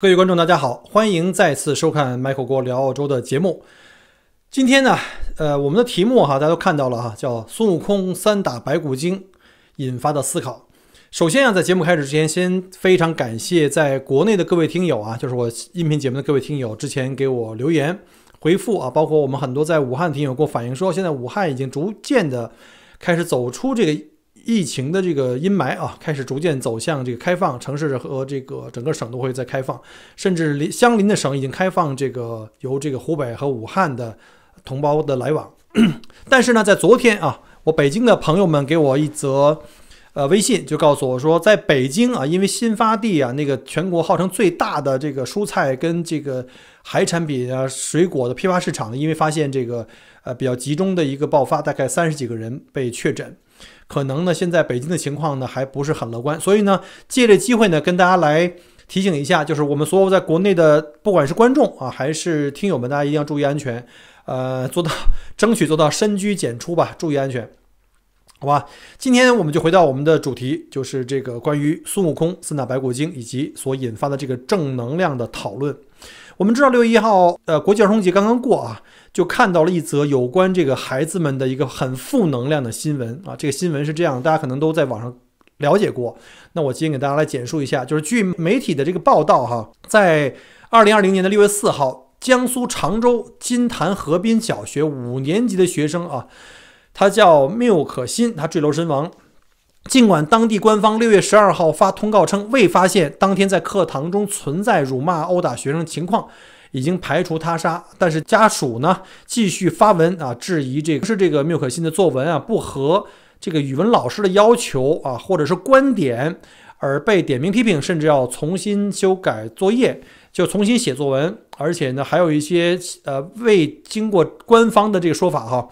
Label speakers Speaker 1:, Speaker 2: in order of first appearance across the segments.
Speaker 1: 各位观众，大家好，欢迎再次收看 Michael 郭聊澳洲的节目。今天呢，呃，我们的题目哈，大家都看到了哈，叫《孙悟空三打白骨精》引发的思考。首先啊，在节目开始之前，先非常感谢在国内的各位听友啊，就是我音频节目的各位听友之前给我留言回复啊，包括我们很多在武汉听友给我反映说，现在武汉已经逐渐的开始走出这个。疫情的这个阴霾啊，开始逐渐走向这个开放，城市和这个整个省都会在开放，甚至邻相邻的省已经开放这个由这个湖北和武汉的同胞的来往。但是呢，在昨天啊，我北京的朋友们给我一则呃微信，就告诉我说，在北京啊，因为新发地啊，那个全国号称最大的这个蔬菜跟这个海产品啊、水果的批发市场呢，因为发现这个呃比较集中的一个爆发，大概三十几个人被确诊。可能呢，现在北京的情况呢还不是很乐观，所以呢，借这机会呢，跟大家来提醒一下，就是我们所有在国内的，不管是观众啊，还是听友们，大家一定要注意安全，呃，做到争取做到深居简出吧，注意安全，好吧？今天我们就回到我们的主题，就是这个关于孙悟空四打白骨精以及所引发的这个正能量的讨论。我们知道六月一号，呃，国际儿童节刚刚过啊，就看到了一则有关这个孩子们的一个很负能量的新闻啊。这个新闻是这样，大家可能都在网上了解过。那我今天给大家来简述一下，就是据媒体的这个报道哈，在二零二零年的六月四号，江苏常州金坛河滨小学五年级的学生啊，他叫缪可欣，他坠楼身亡。尽管当地官方六月十二号发通告称未发现当天在课堂中存在辱骂殴打学生情况，已经排除他杀，但是家属呢继续发文啊质疑，这不是这个缪可欣的作文啊，不合这个语文老师的要求啊，或者是观点而被点名批评，甚至要重新修改作业，就重新写作文，而且呢还有一些呃未经过官方的这个说法哈，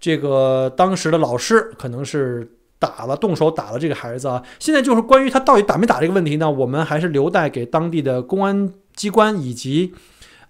Speaker 1: 这个当时的老师可能是。打了动手打了这个孩子啊，现在就是关于他到底打没打这个问题呢，我们还是留待给当地的公安机关以及，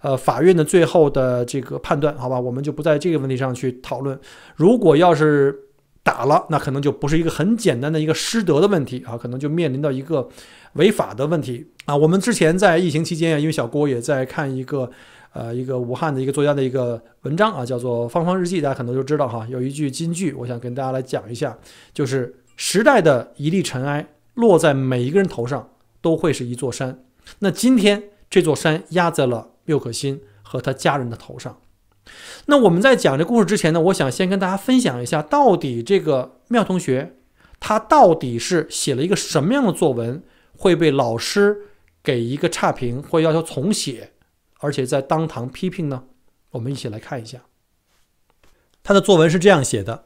Speaker 1: 呃法院的最后的这个判断，好吧，我们就不在这个问题上去讨论。如果要是打了，那可能就不是一个很简单的一个失德的问题啊，可能就面临到一个违法的问题啊。我们之前在疫情期间啊，因为小郭也在看一个。呃，一个武汉的一个作家的一个文章啊，叫做《芳芳日记》，大家可能都知道哈。有一句金句，我想跟大家来讲一下，就是“时代的一粒尘埃落在每一个人头上，都会是一座山”。那今天这座山压在了缪可欣和他家人的头上。那我们在讲这故事之前呢，我想先跟大家分享一下，到底这个缪同学他到底是写了一个什么样的作文，会被老师给一个差评，或要求重写？而且在当堂批评呢，我们一起来看一下。他的作文是这样写的：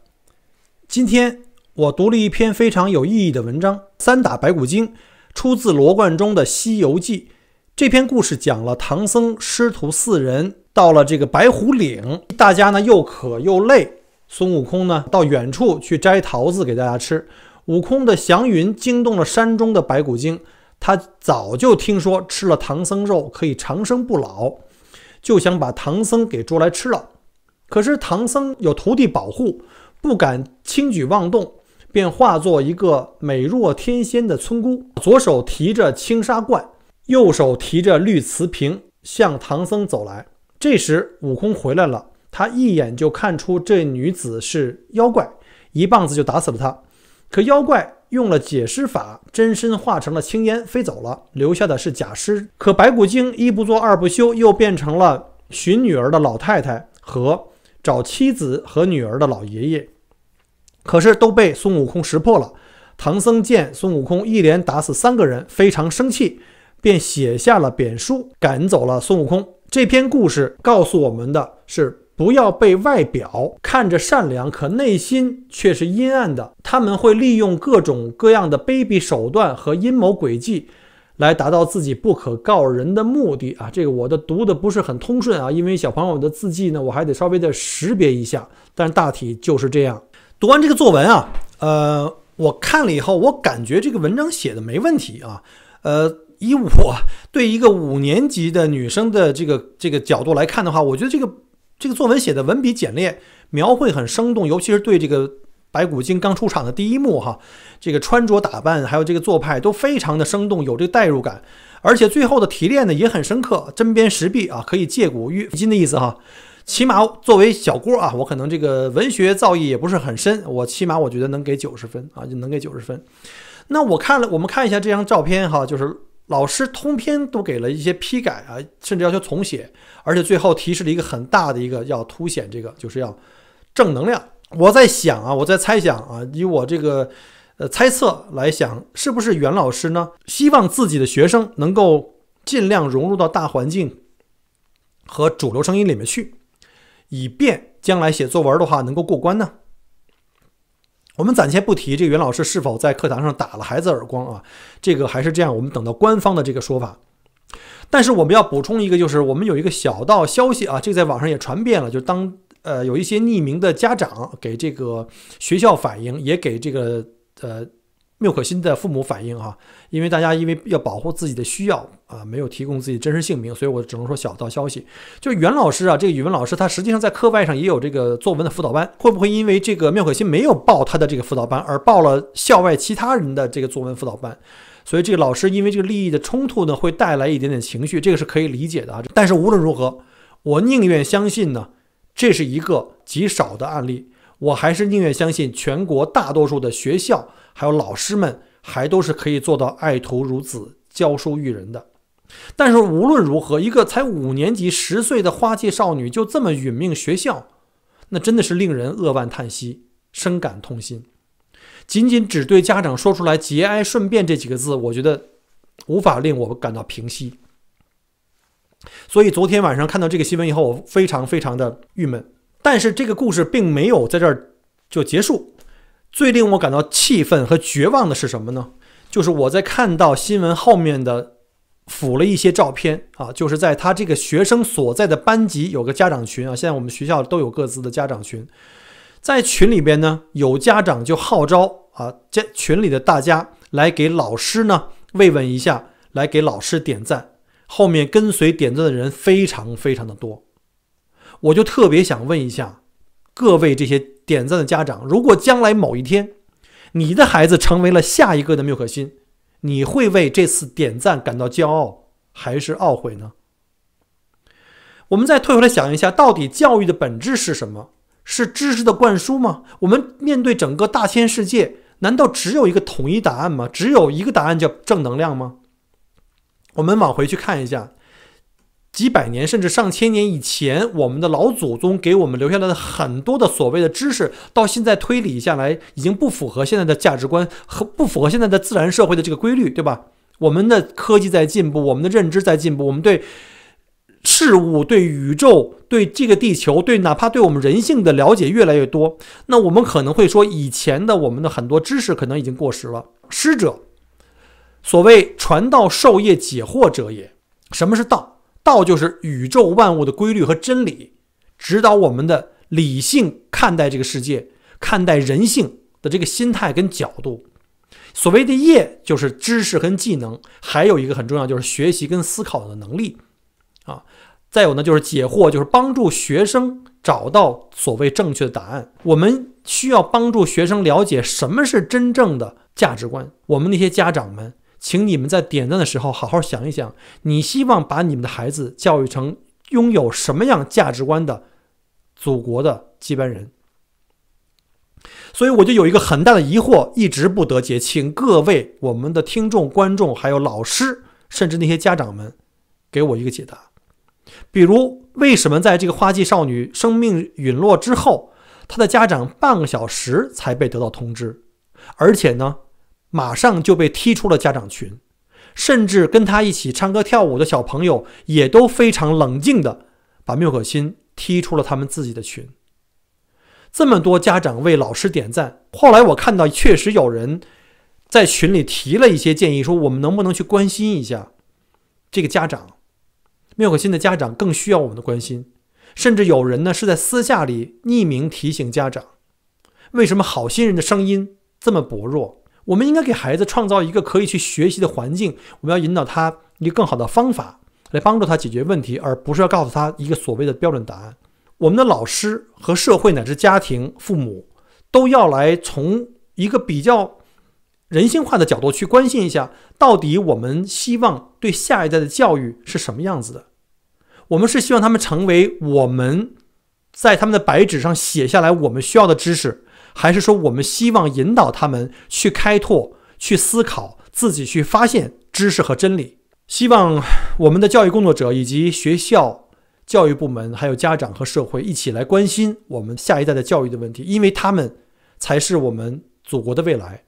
Speaker 1: 今天我读了一篇非常有意义的文章，《三打白骨精》，出自罗贯中的《西游记》。这篇故事讲了唐僧师徒四人到了这个白虎岭，大家呢又渴又累，孙悟空呢到远处去摘桃子给大家吃。悟空的祥云惊动了山中的白骨精。他早就听说吃了唐僧肉可以长生不老，就想把唐僧给捉来吃了。可是唐僧有徒弟保护，不敢轻举妄动，便化作一个美若天仙的村姑，左手提着青纱罐，右手提着绿瓷瓶，向唐僧走来。这时悟空回来了，他一眼就看出这女子是妖怪，一棒子就打死了她。可妖怪。用了解尸法，真身化成了青烟飞走了，留下的是假尸。可白骨精一不做二不休，又变成了寻女儿的老太太和找妻子和女儿的老爷爷，可是都被孙悟空识破了。唐僧见孙悟空一连打死三个人，非常生气，便写下了贬书，赶走了孙悟空。这篇故事告诉我们的是。不要被外表看着善良，可内心却是阴暗的。他们会利用各种各样的卑鄙手段和阴谋诡计，来达到自己不可告人的目的啊！这个我的读的不是很通顺啊，因为小朋友的字迹呢，我还得稍微的识别一下。但大体就是这样。读完这个作文啊，呃，我看了以后，我感觉这个文章写的没问题啊。呃，以我对一个五年级的女生的这个这个角度来看的话，我觉得这个。这个作文写的文笔简练，描绘很生动，尤其是对这个白骨精刚出场的第一幕哈，这个穿着打扮还有这个做派都非常的生动，有这个代入感，而且最后的提炼呢也很深刻，针砭时弊啊，可以借古喻今的意思哈。起码作为小郭啊，我可能这个文学造诣也不是很深，我起码我觉得能给九十分啊，就能给九十分。那我看了，我们看一下这张照片哈，就是。老师通篇都给了一些批改啊，甚至要求重写，而且最后提示了一个很大的一个，要凸显这个，就是要正能量。我在想啊，我在猜想啊，以我这个呃猜测来想，是不是袁老师呢？希望自己的学生能够尽量融入到大环境和主流声音里面去，以便将来写作文的话能够过关呢？我们暂且不提这个袁老师是否在课堂上打了孩子耳光啊，这个还是这样，我们等到官方的这个说法。但是我们要补充一个，就是我们有一个小道消息啊，这个在网上也传遍了，就是当呃有一些匿名的家长给这个学校反映，也给这个呃。缪可欣的父母反映哈，因为大家因为要保护自己的需要啊，没有提供自己真实姓名，所以我只能说小道消息。就袁老师啊，这个语文老师，他实际上在课外上也有这个作文的辅导班，会不会因为这个缪可欣没有报他的这个辅导班，而报了校外其他人的这个作文辅导班？所以这个老师因为这个利益的冲突呢，会带来一点点情绪，这个是可以理解的啊。但是无论如何，我宁愿相信呢，这是一个极少的案例。我还是宁愿相信全国大多数的学校还有老师们还都是可以做到爱徒如子、教书育人的。但是无论如何，一个才五年级十岁的花季少女就这么殒命学校，那真的是令人扼腕叹息、深感痛心。仅仅只对家长说出来“节哀顺变”这几个字，我觉得无法令我感到平息。所以昨天晚上看到这个新闻以后，我非常非常的郁闷。但是这个故事并没有在这儿就结束。最令我感到气愤和绝望的是什么呢？就是我在看到新闻后面的附了一些照片啊，就是在他这个学生所在的班级有个家长群啊，现在我们学校都有各自的家长群，在群里边呢，有家长就号召啊，家群里的大家来给老师呢慰问一下，来给老师点赞。后面跟随点赞的人非常非常的多。我就特别想问一下，各位这些点赞的家长，如果将来某一天，你的孩子成为了下一个的缪可欣，你会为这次点赞感到骄傲，还是懊悔呢？我们再退回来想一下，到底教育的本质是什么？是知识的灌输吗？我们面对整个大千世界，难道只有一个统一答案吗？只有一个答案叫正能量吗？我们往回去看一下。几百年甚至上千年以前，我们的老祖宗给我们留下来的很多的所谓的知识，到现在推理下来，已经不符合现在的价值观和不符合现在的自然社会的这个规律，对吧？我们的科技在进步，我们的认知在进步，我们对事物、对宇宙、对这个地球、对哪怕对我们人性的了解越来越多，那我们可能会说，以前的我们的很多知识可能已经过时了。师者，所谓传道授业解惑者也。什么是道？道就是宇宙万物的规律和真理，指导我们的理性看待这个世界、看待人性的这个心态跟角度。所谓的业就是知识跟技能，还有一个很重要就是学习跟思考的能力。啊，再有呢就是解惑，就是帮助学生找到所谓正确的答案。我们需要帮助学生了解什么是真正的价值观。我们那些家长们。请你们在点赞的时候好好想一想，你希望把你们的孩子教育成拥有什么样价值观的祖国的接班人？所以我就有一个很大的疑惑，一直不得解。请各位我们的听众、观众，还有老师，甚至那些家长们，给我一个解答。比如，为什么在这个花季少女生命陨落之后，她的家长半个小时才被得到通知？而且呢？马上就被踢出了家长群，甚至跟他一起唱歌跳舞的小朋友也都非常冷静的把缪可欣踢出了他们自己的群。这么多家长为老师点赞。后来我看到确实有人在群里提了一些建议，说我们能不能去关心一下这个家长，缪可欣的家长更需要我们的关心。甚至有人呢是在私下里匿名提醒家长，为什么好心人的声音这么薄弱？我们应该给孩子创造一个可以去学习的环境。我们要引导他一个更好的方法来帮助他解决问题，而不是要告诉他一个所谓的标准答案。我们的老师和社会乃至家庭父母都要来从一个比较人性化的角度去关心一下，到底我们希望对下一代的教育是什么样子的？我们是希望他们成为我们在他们的白纸上写下来我们需要的知识。还是说，我们希望引导他们去开拓、去思考，自己去发现知识和真理。希望我们的教育工作者以及学校教育部门，还有家长和社会一起来关心我们下一代的教育的问题，因为他们才是我们祖国的未来。